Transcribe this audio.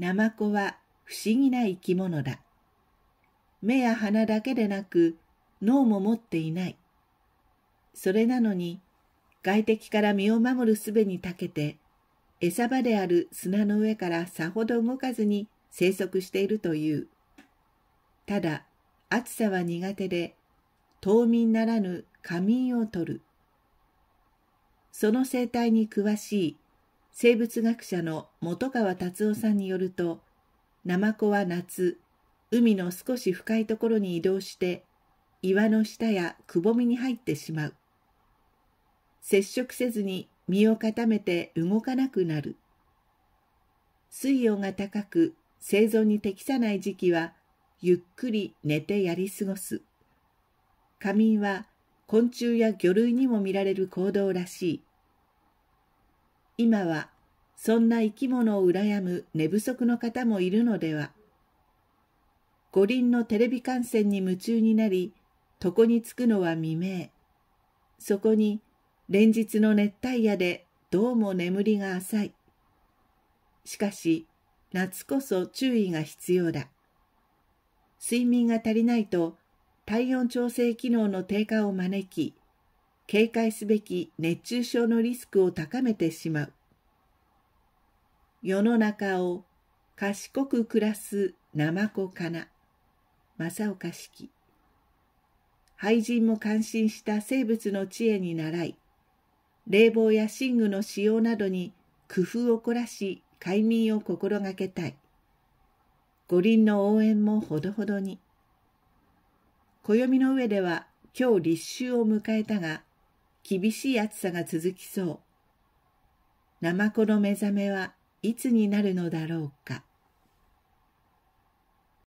ナマコは不思議な生き物だ。目や鼻だけでなく脳も持っていない。それなのに外敵から身を守る術に長けて餌場である砂の上からさほど動かずに生息しているという。ただ暑さは苦手で冬眠ならぬ仮眠をとる。その生態に詳しい生物学者の本川達夫さんによるとナマコは夏海の少し深いところに移動して岩の下やくぼみに入ってしまう接触せずに身を固めて動かなくなる水温が高く生存に適さない時期はゆっくり寝てやり過ごす。仮眠は昆虫や魚類にも見られる行動らしい。今はそんな生き物を羨む寝不足の方もいるのでは五輪のテレビ観戦に夢中になり床に着くのは未明そこに連日の熱帯夜でどうも眠りが浅いしかし夏こそ注意が必要だ睡眠が足りないと体温調整機能の低下を招き警戒すべき熱中症のリスクを高めてしまう。世の中を賢く暮らすナマコかな。正岡式。俳人も感心した生物の知恵に倣い、冷房や寝具の使用などに工夫を凝らし、快眠を心がけたい。五輪の応援もほどほどに。暦の上では今日立秋を迎えたが、厳しい暑さが続きそう。ナマコの目覚めはいつになるのだろうか。